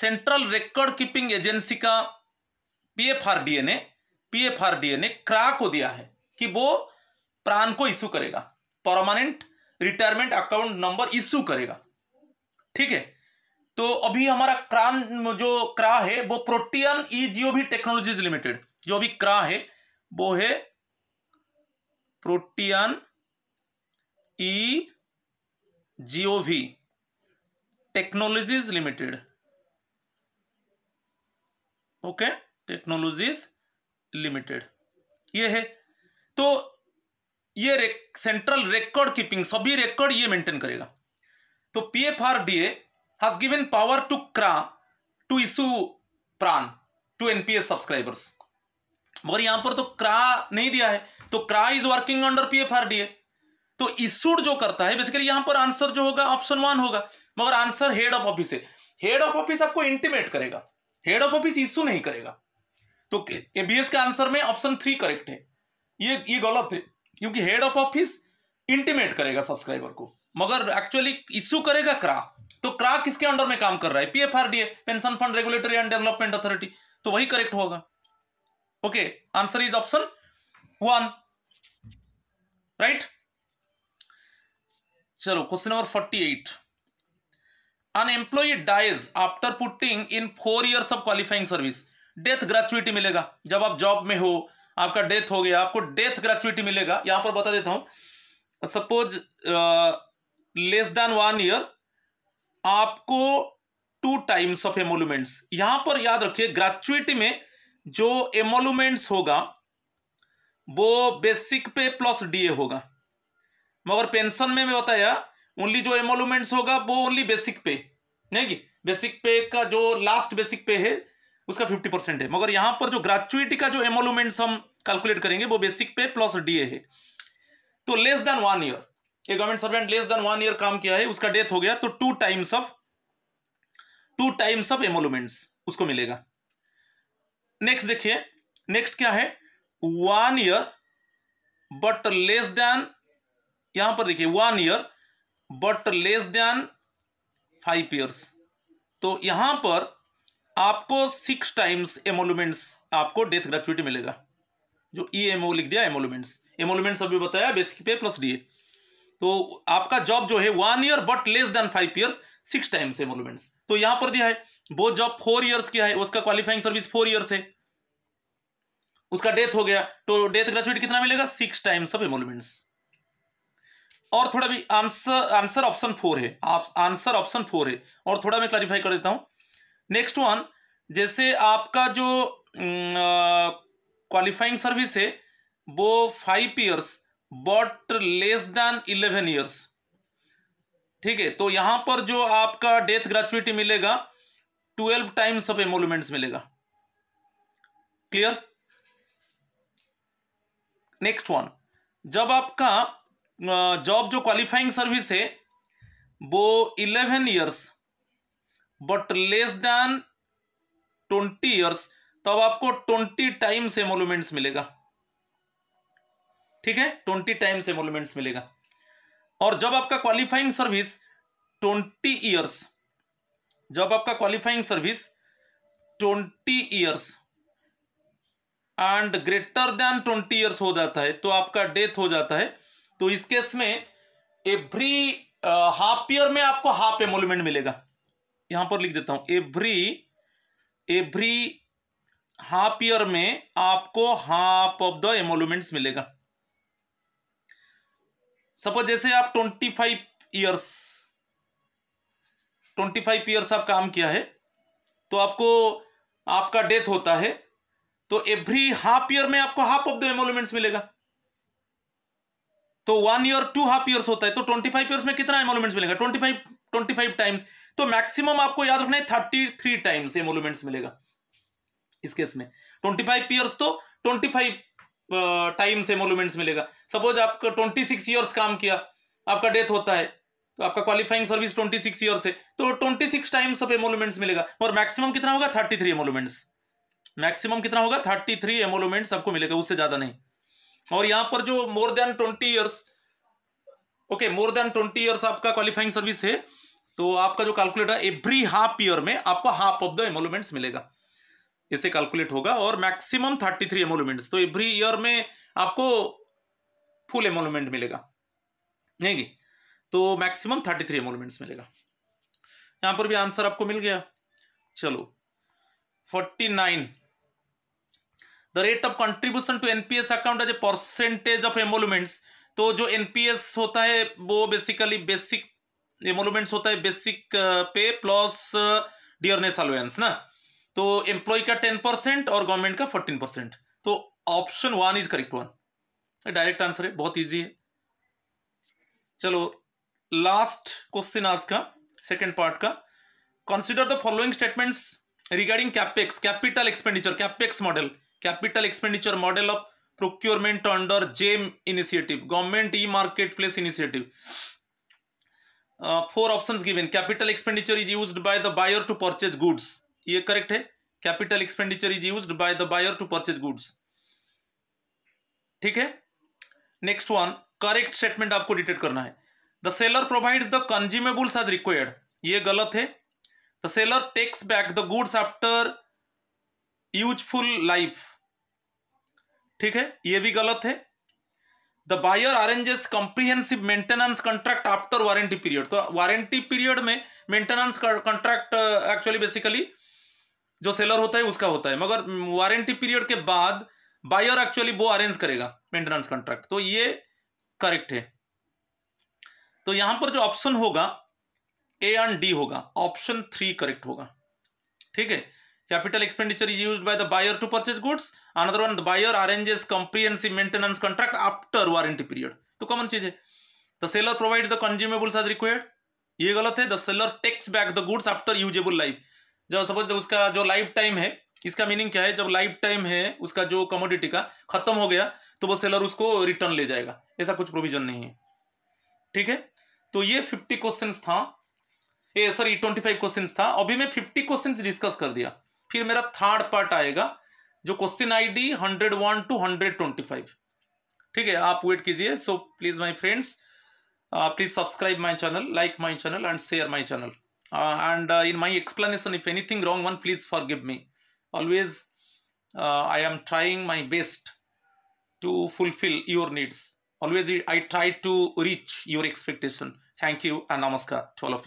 [SPEAKER 1] central record keeping agency का पीएफआरडीए ने पीएफआरडीए ने क्रा को दिया है कि वो प्राण को इशू करेगा permanent retirement account number issue करेगा ठीक है तो अभी हमारा क्रान जो क्रा है वो Protean e gov technologies limited जो अभी क्रा है वो है Protean e gov technologies limited okay technologies limited ये है तो ये सेंट्रल रिकॉर्ड कीपिंग सभी रिकॉर्ड ये मेंटेन करेगा तो PFRDA has given power to CRA to issue PRAN to NPS subscribers मगर यहां पर तो क्रा नहीं दिया है तो CRA is working under PFRDA तो इशूड जो करता है बेसिकली यहां पर आंसर जो होगा ऑप्शन वन होगा मगर आंसर हेड ऑफ ऑफिस है हेड ऑफ ऑफिस आपको इंटीमेट करेगा हेड ऑफ ऑफिस इशू नहीं करेगा तो एबीएस के आंसर में ऑप्शन थ्री करेक्ट है ये ये गलत है क्योंकि हेड ऑफ ऑफिस इंटीमेट करेगा सब्सक्राइबर को मगर एक्चुअली इशू करेगा क्रा तो क्रा किसके अंडर में काम कर रहा है PFRDA pension fund regulatory and development authority तो वही करेक्ट होगा okay answer is option one right चलो question number forty eight an employee dies after putting in four years of qualifying service death gratuity मिलेगा जब आप जॉब में हो आपका डेथ हो गया आपको डेथ ग्रेचुएटी मिलेगा यहां पर बता देता हूं suppose less than one year आपको टू टाइम्स ऑफ एमोलूमेंट्स यहां पर याद रखिए ग्रेचुएटी में जो एमोलूमेंट्स होगा वो बेसिक पे प्लस डीए होगा मगर पेंशन में मैं बताया ओनली जो एमोलूमेंट्स होगा वो ओनली बेसिक पे नहीं कि बेसिक पे का जो लास्ट बेसिक पे है उसका फिफ्टी परसेंट है मगर यहां पर जो ग्रेचुएटी का जो एमोलूमेंट्स हम कैलकुलेट करेंगे वो बेसिक पे प्लस डीए है तो less than one year a government servant less than one year काम किया है उसका डेथ हो गया तो two times of two times of emoluments उसको मिलेगा नेक्स्ट देखिए नेक्स्ट क्या है one year but less than यहां पर देखिए one year but less than five years तो यहां पर आपको सिक्स टाइम्स एमोलूमेंट्स आपको डेथ ग्रेचुइटी मिलेगा जो ई e एमओ लिख दिया एमोलूमेंट्स एमोलूमेंट्स अभी बताया बेसिक पे प्लस डीए तो आपका जॉब जो है one year but less than five years six times emoluments तो यहां पर दिया है वो जॉब फोर ईयर्स की है उसका क्वालिफाइंग सर्विस फोर ईयर्स है उसका डेथ हो गया तो डेथ ग्रेजुएट कितना मिलेगा सिक्स टाइम्स ऑफ एमोलमेंट्स और थोड़ा भी आंसर आंसर ऑप्शन फोर है आप आंसर ऑप्शन फोर है और थोड़ा मैं क्लैरिफाई कर देता हूं नेक्स्ट वन जैसे आपका जो क्वालिफाइंग सर्विस है वो five years but less than eleven years ठीक है तो यहां पर जो आपका डेथ ग्रेचुटी मिलेगा ट्वेल्व टाइम्स ऑफ एमोलमेंट्स मिलेगा क्लियर नेक्स्ट वन जब आपका जॉब जो क्वालिफाइंग सर्विस है वो eleven years but less than twenty years तब आपको ट्वेंटी टाइम्स एमोलमेंट्स मिलेगा ठीक है ट्वेंटी टाइम्स एमोलमेंट्स मिलेगा और जब आपका क्वालिफाइंग सर्विस ट्वेंटी ईयर्स जब आपका qualifying service twenty years and greater than twenty years हो जाता है तो आपका डेथ हो जाता है तो इस केस में एवरी हाफ ईयर में आपको हाफ एमोलमेंट मिलेगा यहां पर लिख देता हूं एवरी एवरी हाफ ईयर में आपको हाफ ऑफ द एमोलमेंट्स मिलेगा सपोज जैसे आप twenty five years twenty five years आप काम किया है तो आपको आपका डेथ होता है तो एवरी हाफ ईयर में आपको हाफ ऑफ द एमोलमेंट्स मिलेगा तो one year two half years होता है तो ट्वेंटी फाइव ईयर्स में कितना एमोलमेंट्स मिलेगा twenty five twenty five times तो मैक्सिमम आपको याद रखना है थर्टी थ्री टाइम्स एमोलमेंट्स मिलेगा इस केस में ट्वेंटी फाइव ईयर्स तो ट्वेंटी फाइव टाइम से मोलूमेंट्स मिलेगा सपोज आपका ट्वेंटी सिक्स ईयर्स काम किया आपका डेथ होता है तो आपका qualifying service twenty six year है तो twenty six times of emoluments मिलेगा और मैक्सिमम कितना होगा थर्टी थ्री एमोलूमेंट्स मैक्सिमम कितना होगा थर्टी थ्री एमोलूमेंट्स आपको मिलेगा उससे ज्यादा नहीं और यहां पर जो more than twenty years okay more than twenty years आपका क्वालिफाइंग सर्विस है तो आपका जो कैलकुलेटर एवरी हाफ ईयर में आपको हाफ ऑफ द एमोलूमेंट्स मिलेगा इसे कैलकुलेट होगा और मैक्सिमम थर्टी थ्री एमोलूमेंट्स तो एवरी ईयर में आपको फुल एमोलूमेंट मिलेगा नहीं कि? तो मैक्सिमम थर्टी थ्री एमोलूमेंट्स मिलेगा यहां पर भी आंसर आपको मिल गया चलो forty nine the rate of contribution to NPS account as a percentage of emoluments तो जो एनपीएस होता है वो बेसिकली बेसिक एमोलूमेंट्स होता है basic pay plus dearness allowance ना तो एम्प्लॉय का टेन परसेंट और गवर्नमेंट का फोर्टीन परसेंट तो option one is correct one direct answer है बहुत ईजी है चलो लास्ट क्वेश्चन आज का सेकेंड पार्ट का consider the following statements regarding capex capital expenditure capex model capital expenditure model of procurement under GeM initiative government e market place initiative four options given capital expenditure is used by the buyer to purchase goods ये करेक्ट है capital expenditure is use by the buyer to purchase goods ठीक है नेक्स्ट वन करेक्ट स्टेटमेंट आपको डिटेक्ट करना है the seller provides the consumables as required ये गलत है the seller takes back the goods after useful life ठीक है ये भी गलत है the buyer arranges comprehensive maintenance contract after warranty period तो वारंटी पीरियड में मेंटेनेंस कॉन्ट्रैक्ट एक्चुअली बेसिकली जो सेलर होता है उसका होता है मगर वारंटी पीरियड के बाद बायर एक्चुअली वो अरेंज करेगा मेंटेनेंस कॉन्ट्रैक्ट तो ये करेक्ट है तो यहां पर जो ऑप्शन होगा ए एंड डी होगा ऑप्शन थ्री करेक्ट होगा ठीक है capital expenditure is use by the buyer to purchase goods another one the buyer arranges comprehensive maintenance contract after warranty period तो कॉमन चीज है the seller provides the consumables as required ये गलत है the seller takes back the goods after usable life जब सपोज जब उसका जो लाइफ टाइम है इसका मीनिंग क्या है जब लाइफ टाइम है उसका जो कमोडिटी का खत्म हो गया तो वो सेलर उसको रिटर्न ले जाएगा ऐसा कुछ प्रोविजन नहीं है ठीक है तो ये फिफ्टी क्वेश्चन था ए सर ये ट्वेंटी फाइव क्वेश्चन था अभी मैं फिफ्टी क्वेश्चन डिस्कस कर दिया फिर मेरा थर्ड पार्ट आएगा जो क्वेश्चन आई hundred one to hundred twenty five ठीक है आप वेट कीजिए so please my friends please subscribe my channel like my channel and share my channel Uh, and uh, in my explanation, if anything wrong one, please forgive me. Always, uh, I am trying my best to fulfill your needs. Always, I try to reach your expectation. Thank you and namaskar to all of you.